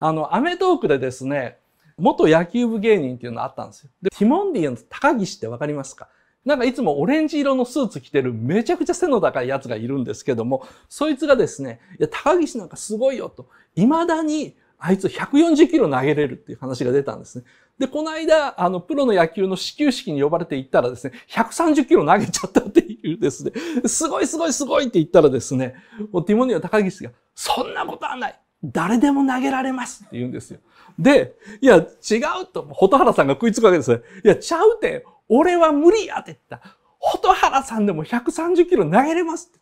あの、アメトークでですね、元野球部芸人っていうのあったんですよ。で、ティモンディアンズ高岸ってわかりますかなんかいつもオレンジ色のスーツ着てるめちゃくちゃ背の高いやつがいるんですけども、そいつがですね、いや、高岸なんかすごいよと、未だにあいつ140キロ投げれるっていう話が出たんですね。で、この間、あの、プロの野球の始球式に呼ばれて行ったらですね、130キロ投げちゃったっていうですね、すごいすごいすごいって言ったらですね、もうティモニアの高岸が、そんなことはない誰でも投げられますって言うんですよ。で、いや、違うと、蛍原さんが食いつくわけですね。いや、ちゃうて、俺は無理やって言った。蛍原さんでも130キロ投げれます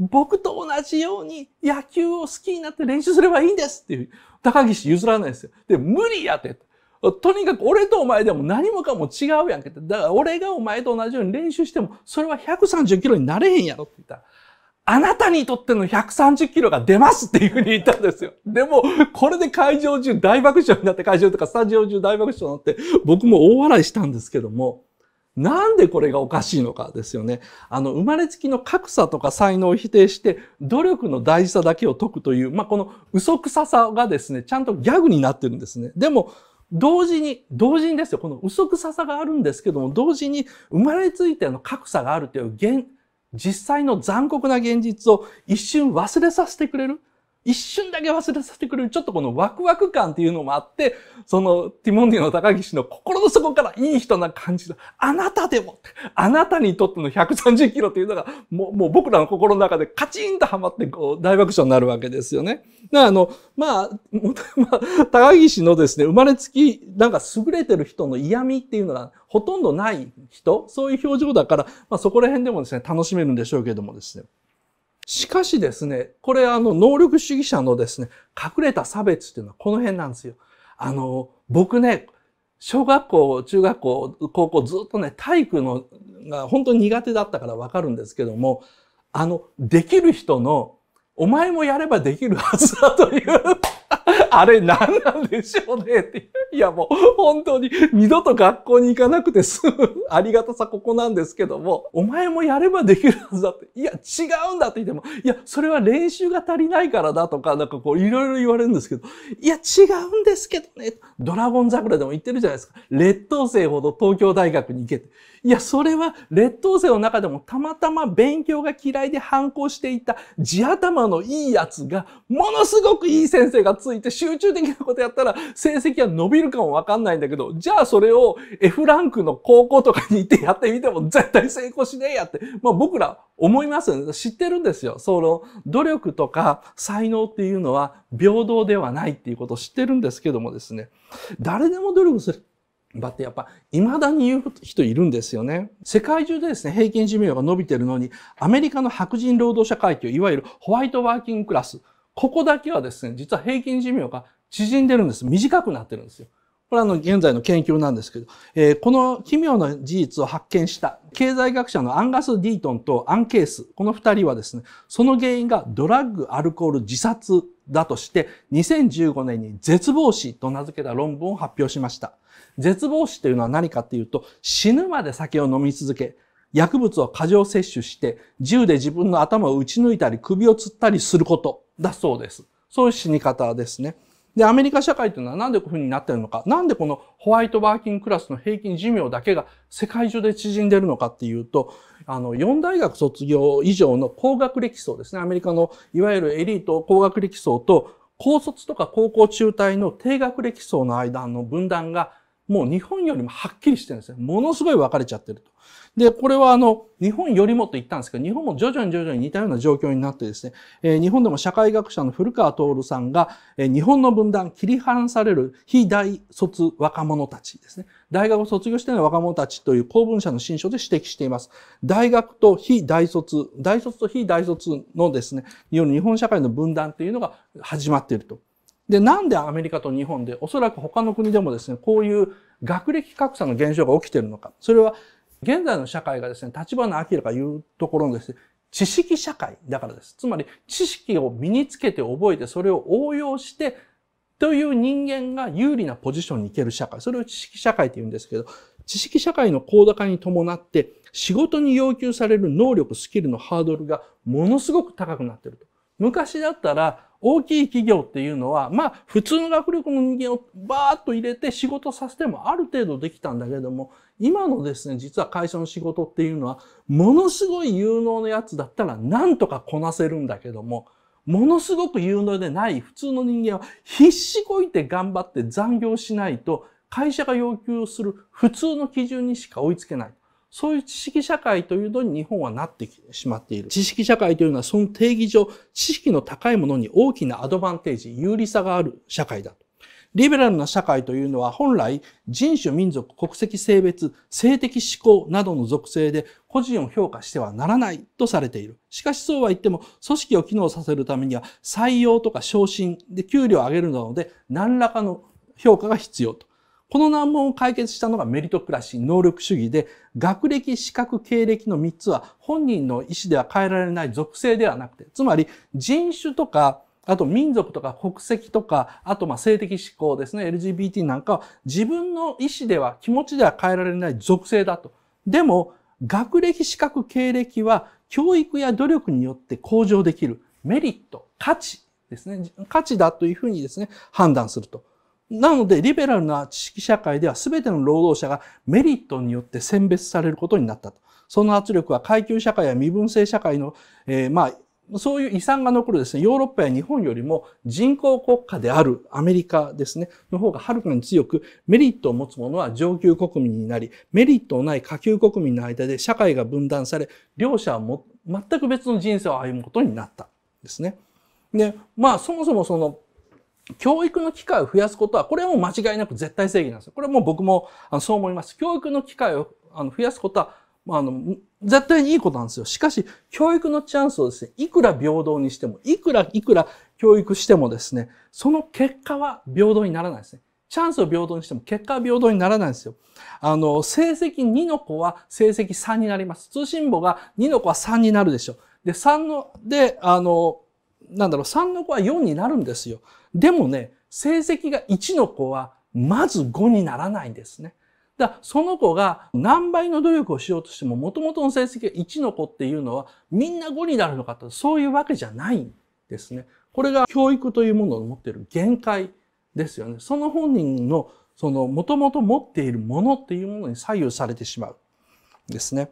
僕と同じように野球を好きになって練習すればいいんですっていう、高岸譲らないですよ。で、無理やって。とにかく俺とお前でも何もかも違うやんけって。だから俺がお前と同じように練習しても、それは130キロになれへんやろって言ったあなたにとっての130キロが出ますっていうふうに言ったんですよ。でも、これで会場中大爆笑になって、会場とかスタジオ中大爆笑になって、僕も大笑いしたんですけども、なんでこれがおかしいのかですよね。あの、生まれつきの格差とか才能を否定して、努力の大事さだけを解くという、まあ、この嘘くささがですね、ちゃんとギャグになってるんですね。でも、同時に、同時にですよ、この嘘くささがあるんですけども、同時に生まれついての格差があるという現、実際の残酷な現実を一瞬忘れさせてくれる一瞬だけ忘れさせてくれる、ちょっとこのワクワク感っていうのもあって、その、ティモンディの高岸の心の底からいい人な感じの、あなたでも、あなたにとっての130キロっていうのが、もう、もう僕らの心の中でカチンとハマって、こう、大爆笑になるわけですよね。あの、まあ、まあ、高岸のですね、生まれつき、なんか優れてる人の嫌味っていうのが、ほとんどない人、そういう表情だから、まあそこら辺でもですね、楽しめるんでしょうけどもですね。しかしですね、これあの能力主義者のですね、隠れた差別っていうのはこの辺なんですよ。あの、僕ね、小学校、中学校、高校ずっとね、体育のが本当に苦手だったからわかるんですけども、あの、できる人の、お前もやればできるはずだというあれ何なんでしょうねって。いやもう本当に二度と学校に行かなくて済むありがたさここなんですけども、お前もやればできるはずだって。いや違うんだって言っても、いやそれは練習が足りないからだとか、なんかこういろいろ言われるんですけど、いや違うんですけどね。ドラゴン桜でも言ってるじゃないですか。劣等生ほど東京大学に行けって。いや、それは劣等生の中でもたまたま勉強が嫌いで反抗していた地頭のいいやつが、ものすごくいい先生がついて集中的なことやったら成績は伸びるかもわかんないんだけど、じゃあそれを F ランクの高校とかに行ってやってみても絶対成功しねえやって、まあ僕ら思います、ね、知ってるんですよ。その努力とか才能っていうのは平等ではないっていうことを知ってるんですけどもですね、誰でも努力するばってやっぱ未だに言う人いるんですよね。世界中でですね、平均寿命が伸びてるのに、アメリカの白人労働者階級、いわゆるホワイトワーキングクラス、ここだけはですね、実は平均寿命が縮んでるんです。短くなってるんですよ。これはあの現在の研究なんですけど、えー、この奇妙な事実を発見した経済学者のアンガス・ディートンとアン・ケース、この二人はですね、その原因がドラッグ、アルコール、自殺だとして、2015年に絶望死と名付けた論文を発表しました。絶望死というのは何かというと、死ぬまで酒を飲み続け、薬物を過剰摂取して、銃で自分の頭を撃ち抜いたり、首を吊ったりすることだそうです。そういう死に方ですね。で、アメリカ社会というのはなんでこういうふうになってるのか、なんでこのホワイトワーキングクラスの平均寿命だけが世界中で縮んでるのかっていうと、あの、4大学卒業以上の高学歴層ですね、アメリカのいわゆるエリート高学歴層と、高卒とか高校中退の低学歴層の間の分断がもう日本よりもはっきりしてるんですね。ものすごい分かれちゃってると。で、これはあの、日本よりもと言ったんですけど、日本も徐々に徐々に似たような状況になってですね、えー、日本でも社会学者の古川徹さんが、えー、日本の分断、切り離される非大卒若者たちですね。大学を卒業しての若者たちという公文社の新書で指摘しています。大学と非大卒、大卒と非大卒のですね、日本社会の分断というのが始まっていると。で、なんでアメリカと日本で、おそらく他の国でもですね、こういう学歴格差の現象が起きてるのか。それは、現在の社会がですね、立花明が言うところのですね、知識社会だからです。つまり、知識を身につけて覚えて、それを応用して、という人間が有利なポジションに行ける社会。それを知識社会と言うんですけど、知識社会の高高に伴って、仕事に要求される能力、スキルのハードルがものすごく高くなっていると。昔だったら、大きい企業っていうのは、まあ、普通の学力の人間をバーッと入れて仕事させてもある程度できたんだけれども、今のですね、実は会社の仕事っていうのは、ものすごい有能なやつだったらなんとかこなせるんだけども、ものすごく有能でない普通の人間は必死こいて頑張って残業しないと、会社が要求する普通の基準にしか追いつけない。そういう知識社会というのに日本はなってしまっている。知識社会というのはその定義上、知識の高いものに大きなアドバンテージ、有利さがある社会だと。リベラルな社会というのは本来人種、民族、国籍、性別、性的指向などの属性で個人を評価してはならないとされている。しかしそうは言っても組織を機能させるためには採用とか昇進で給料を上げるなどで何らかの評価が必要と。この難問を解決したのがメリトクラシー、能力主義で、学歴、資格、経歴の3つは本人の意思では変えられない属性ではなくて、つまり人種とか、あと民族とか国籍とか、あとま性的指向ですね、LGBT なんかは自分の意思では気持ちでは変えられない属性だと。でも、学歴、資格、経歴は教育や努力によって向上できるメリット、価値ですね。価値だというふうにですね、判断すると。なので、リベラルな知識社会では全ての労働者がメリットによって選別されることになったと。その圧力は階級社会や身分制社会の、えー、まあ、そういう遺産が残るですね、ヨーロッパや日本よりも人口国家であるアメリカですね、の方がはるかに強く、メリットを持つ者は上級国民になり、メリットのない下級国民の間で社会が分断され、両者はも全く別の人生を歩むことになった。ですね。で、まあそもそもその教育の機会を増やすことは、これはもう間違いなく絶対正義なんですよ。これはもう僕もそう思います。教育の機会を増やすことは、あの、絶対にいいことなんですよ。しかし、教育のチャンスをですね、いくら平等にしても、いくらいくら教育してもですね、その結果は平等にならないですね。チャンスを平等にしても結果は平等にならないんですよ。あの、成績2の子は成績3になります。通信簿が2の子は3になるでしょう。で、3の、で、あの、なんだろう、3の子は4になるんですよ。でもね、成績が1の子はまず5にならないんですね。だからその子が何倍の努力をしようとしても、もともとの成績が1の子っていうのは、みんな5になるのかと、そういうわけじゃないんですね。これが教育というものを持っている限界ですよね。その本人の、その、もともと持っているものっていうものに左右されてしまう。ですね。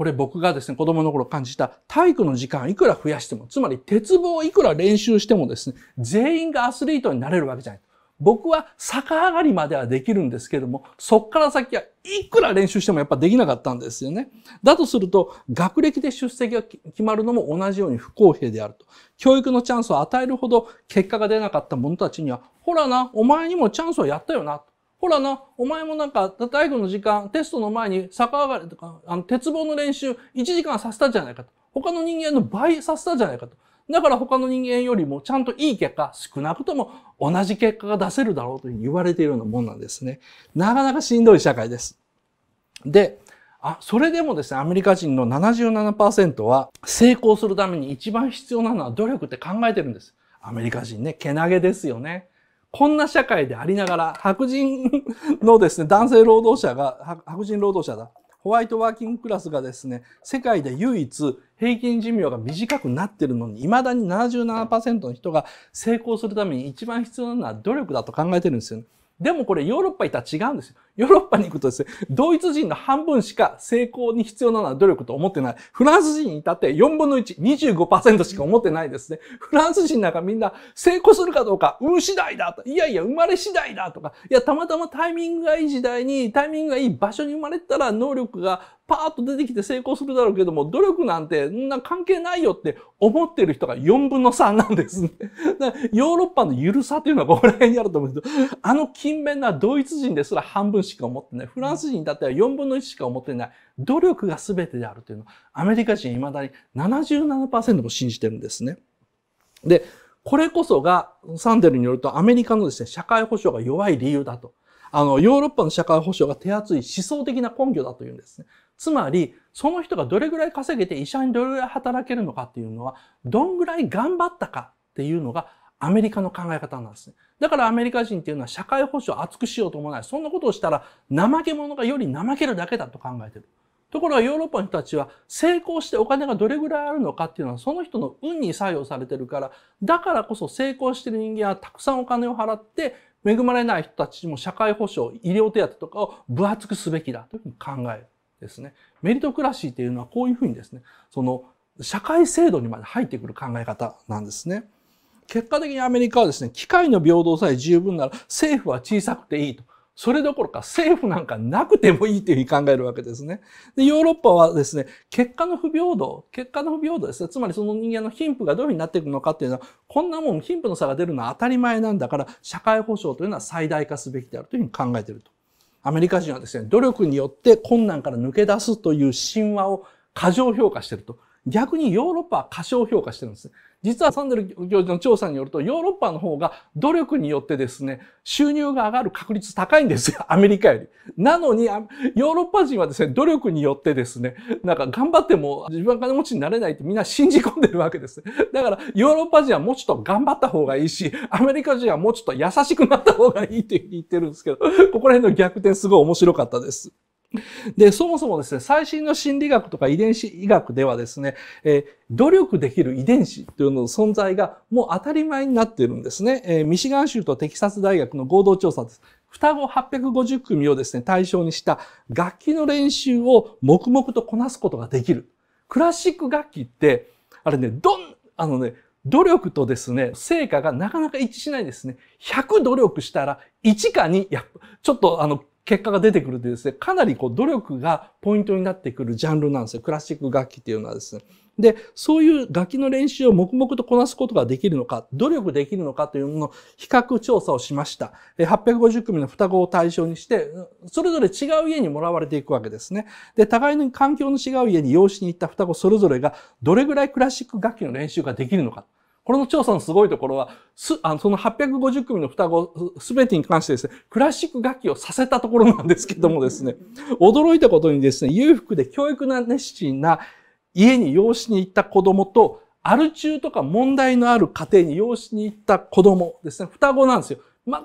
これ僕がですね、子供の頃感じた体育の時間いくら増やしても、つまり鉄棒いくら練習してもですね、全員がアスリートになれるわけじゃない。僕は逆上がりまではできるんですけども、そっから先はいくら練習してもやっぱできなかったんですよね。だとすると、学歴で出席が決まるのも同じように不公平であると。教育のチャンスを与えるほど結果が出なかった者たちには、ほらな、お前にもチャンスをやったよな。ほらな、お前もなんか、体育の時間、テストの前に逆上がりとか、あの、鉄棒の練習、1時間させたじゃないかと。他の人間の倍させたじゃないかと。だから他の人間よりもちゃんといい結果、少なくとも同じ結果が出せるだろうと言われているようなもんなんですね。なかなかしんどい社会です。で、あ、それでもですね、アメリカ人の77%は成功するために一番必要なのは努力って考えてるんです。アメリカ人ね、けなげですよね。こんな社会でありながら、白人のですね、男性労働者が、白人労働者だ。ホワイトワーキングクラスがですね、世界で唯一平均寿命が短くなってるのに、未だに77%の人が成功するために一番必要なのは努力だと考えてるんですよね。でもこれヨーロッパ行ったら違うんですよ。ヨーロッパに行くとですね、ドイツ人の半分しか成功に必要なのは努力と思ってない。フランス人に至って4分の1、25%しか思ってないですね。フランス人なんかみんな成功するかどうか、運次第だと。いやいや、生まれ次第だとか。いや、たまたまタイミングがいい時代に、タイミングがいい場所に生まれたら能力がパーッと出てきて成功するだろうけども、努力なんて、な関係ないよって思ってる人が4分の3なんですね。だからヨーロッパの緩さというのはここら辺にあると思うんですけど、あの勤勉なドイツ人ですら半分しか思ってない。フランス人だっては4分の1しか思ってない。努力が全てであるというのをアメリカ人未だに77%も信じてるんですね。で、これこそがサンデルによるとアメリカのですね、社会保障が弱い理由だと。あの、ヨーロッパの社会保障が手厚い思想的な根拠だというんですね。つまり、その人がどれぐらい稼げて医者にどれぐらい働けるのかっていうのは、どんぐらい頑張ったかっていうのがアメリカの考え方なんですね。だからアメリカ人っていうのは社会保障を厚くしようと思わない。そんなことをしたら怠け者がより怠けるだけだと考えてる。ところがヨーロッパの人たちは成功してお金がどれぐらいあるのかっていうのはその人の運に作用されてるから、だからこそ成功してる人間はたくさんお金を払って恵まれない人たちも社会保障、医療手当とかを分厚くすべきだというふうに考えるですね。メリトクラシーっていうのはこういうふうにですね、その社会制度にまで入ってくる考え方なんですね。結果的にアメリカはですね、機械の平等さえ十分なら政府は小さくていいと。それどころか政府なんかなくてもいいというふうに考えるわけですね。で、ヨーロッパはですね、結果の不平等、結果の不平等ですね。つまりその人間の貧富がどういうふうになっていくのかっていうのは、こんなもん貧富の差が出るのは当たり前なんだから、社会保障というのは最大化すべきであるというふうに考えていると。アメリカ人はですね、努力によって困難から抜け出すという神話を過剰評価していると。逆にヨーロッパは過小評価してるんですね。実はサンデル教授の調査によると、ヨーロッパの方が努力によってですね、収入が上がる確率高いんですよ、アメリカより。なのに、ヨーロッパ人はですね、努力によってですね、なんか頑張っても自分は金持ちになれないってみんな信じ込んでるわけです。だから、ヨーロッパ人はもうちょっと頑張った方がいいし、アメリカ人はもうちょっと優しくなった方がいいって言ってるんですけど、ここら辺の逆転すごい面白かったです。で、そもそもですね、最新の心理学とか遺伝子医学ではですね、え努力できる遺伝子というのの存在がもう当たり前になっているんですね。えミシガン州とテキサス大学の合同調査です。双子850組をですね、対象にした楽器の練習を黙々とこなすことができる。クラシック楽器って、あれね、どん、あのね、努力とですね、成果がなかなか一致しないですね。100努力したら1か2、や、ちょっとあの、結果が出てくるとてですね、かなりこう努力がポイントになってくるジャンルなんですよ。クラシック楽器っていうのはですね。で、そういう楽器の練習を黙々とこなすことができるのか、努力できるのかというものを比較調査をしました。850組の双子を対象にして、それぞれ違う家にもらわれていくわけですね。で、互いの環境の違う家に養子に行った双子それぞれがどれぐらいクラシック楽器の練習ができるのか。この調査のすごいところは、す、あの、その850組の双子すべてに関してですね、クラシック楽器をさせたところなんですけどもですね、驚いたことにですね、裕福で教育な熱心な家に養子に行った子供と、アル中とか問題のある家庭に養子に行った子供ですね、双子なんですよ。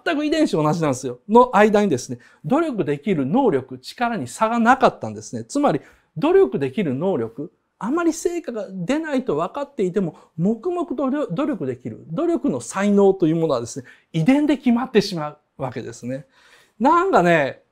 全く遺伝子同じなんですよ。の間にですね、努力できる能力、力に差がなかったんですね。つまり、努力できる能力、あまり成果が出ないと分かっていても、黙々と努力できる。努力の才能というものはですね、遺伝で決まってしまうわけですね。なんかね、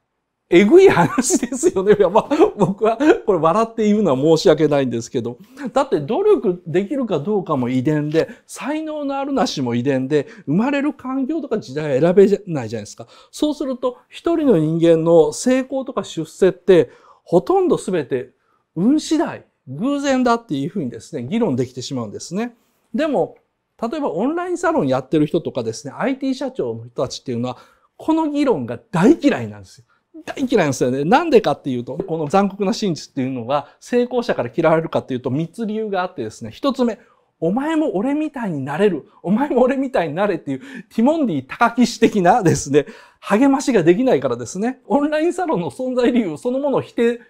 えぐい話ですよね。や僕はこれ笑って言うのは申し訳ないんですけど。だって努力できるかどうかも遺伝で、才能のあるなしも遺伝で、生まれる環境とか時代は選べないじゃないですか。そうすると、一人の人間の成功とか出世って、ほとんど全て運次第偶然だっていうふうにですね、議論できてしまうんですね。でも、例えばオンラインサロンやってる人とかですね、IT 社長の人たちっていうのは、この議論が大嫌いなんですよ。大嫌いなんですよね。なんでかっていうと、この残酷な真実っていうのが成功者から嫌われるかっていうと三つ理由があってですね、一つ目、お前も俺みたいになれる。お前も俺みたいになれっていう、ティモンディ高岸的なですね、励ましができないからですね、オンラインサロンの存在理由そのものを否定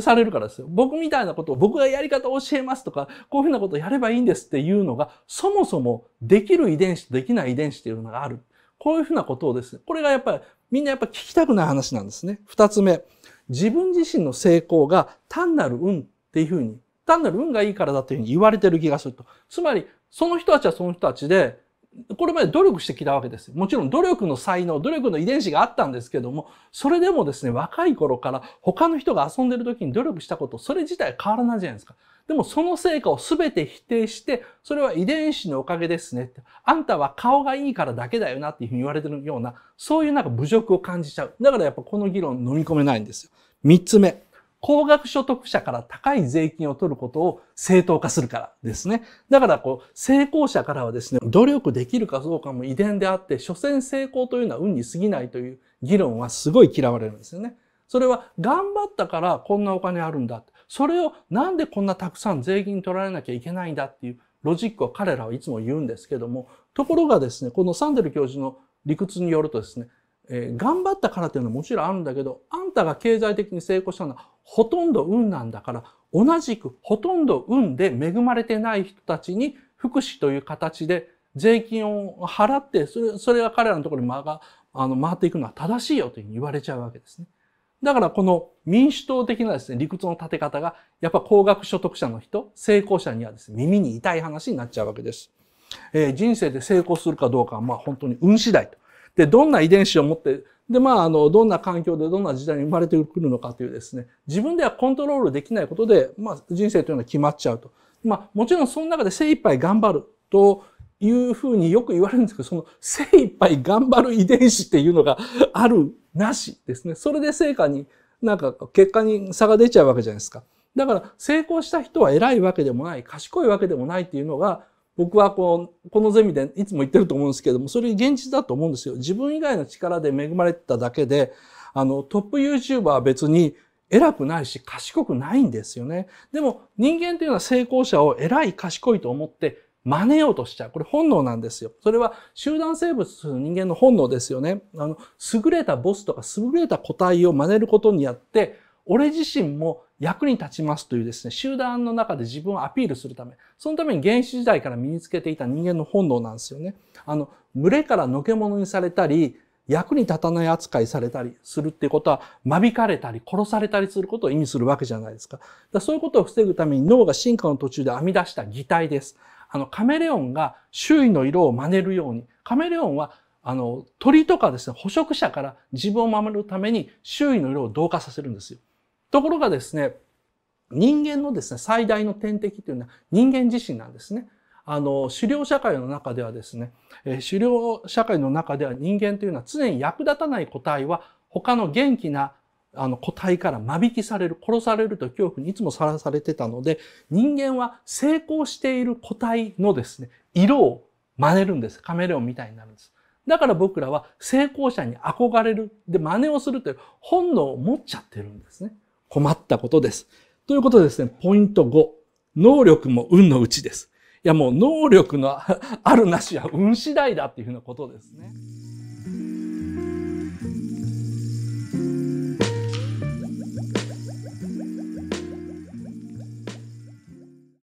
されるからですよ。僕みたいなことを僕がやり方を教えますとか、こういうふうなことをやればいいんですっていうのが、そもそもできる遺伝子とできない遺伝子っていうのがある。こういうふうなことをですね、これがやっぱりみんなやっぱ聞きたくない話なんですね。二つ目、自分自身の成功が単なる運っていうふうに、単なる運がいいからだっていうふうに言われてる気がすると。つまり、その人たちはその人たちで、これまで努力してきたわけです。もちろん努力の才能、努力の遺伝子があったんですけども、それでもですね、若い頃から他の人が遊んでる時に努力したこと、それ自体変わらないじゃないですか。でもその成果を全て否定して、それは遺伝子のおかげですねって。あんたは顔がいいからだけだよなっていうふうに言われてるような、そういうなんか侮辱を感じちゃう。だからやっぱこの議論飲み込めないんですよ。三つ目。高額所得者から高い税金を取ることを正当化するからですね。だからこう、成功者からはですね、努力できるかどうかも遺伝であって、所詮成功というのは運に過ぎないという議論はすごい嫌われるんですよね。それは頑張ったからこんなお金あるんだ。それをなんでこんなたくさん税金取られなきゃいけないんだっていうロジックを彼らはいつも言うんですけども、ところがですね、このサンデル教授の理屈によるとですね、えー、頑張ったからっていうのはもちろんあるんだけど、あんたが経済的に成功したのはほとんど運なんだから、同じくほとんど運で恵まれてない人たちに福祉という形で税金を払って、それそれが彼らのところに回があの回っていくのは正しいよというふうに言われちゃうわけですね。だからこの民主党的なですね、理屈の立て方が、やっぱ高額所得者の人、成功者にはですね、耳に痛い話になっちゃうわけです。えー、人生で成功するかどうかは、まあ本当に運次第とで、どんな遺伝子を持って、で、まあ、あの、どんな環境でどんな時代に生まれてくるのかというですね、自分ではコントロールできないことで、まあ、人生というのは決まっちゃうと。まあ、もちろんその中で精一杯頑張るというふうによく言われるんですけど、その精一杯頑張る遺伝子っていうのがある、なしですね。それで成果に、なんか結果に差が出ちゃうわけじゃないですか。だから成功した人は偉いわけでもない、賢いわけでもないっていうのが、僕はこのこのゼミでいつも言ってると思うんですけども、それ現実だと思うんですよ。自分以外の力で恵まれてただけで、あの、トップ YouTuber は別に偉くないし賢くないんですよね。でも人間というのは成功者を偉い賢いと思って真似ようとしちゃう。これ本能なんですよ。それは集団生物の人間の本能ですよね。あの、優れたボスとか優れた個体を真似ることによって、俺自身も役に立ちますというですね、集団の中で自分をアピールするため、そのために原始時代から身につけていた人間の本能なんですよね。あの、群れからのけ者にされたり、役に立たない扱いされたりするっていうことは、間引かれたり殺されたりすることを意味するわけじゃないですか。だそういうことを防ぐために脳が進化の途中で編み出した擬態です。あの、カメレオンが周囲の色を真似るように、カメレオンはあの、鳥とかですね、捕食者から自分を守るために周囲の色を同化させるんですよ。ところがですね、人間のですね、最大の天敵というのは人間自身なんですね。あの、狩猟社会の中ではですね、え狩猟社会の中では人間というのは常に役立たない個体は他の元気なあの個体から間引きされる、殺されると恐怖にいつもさらされてたので、人間は成功している個体のですね、色を真似るんです。カメレオンみたいになるんです。だから僕らは成功者に憧れる、で真似をするという本能を持っちゃってるんですね。困ったことです。ということでですね、ポイント5。能力も運のうちです。いやもう能力のあるなしは運次第だっていうふうなことですね。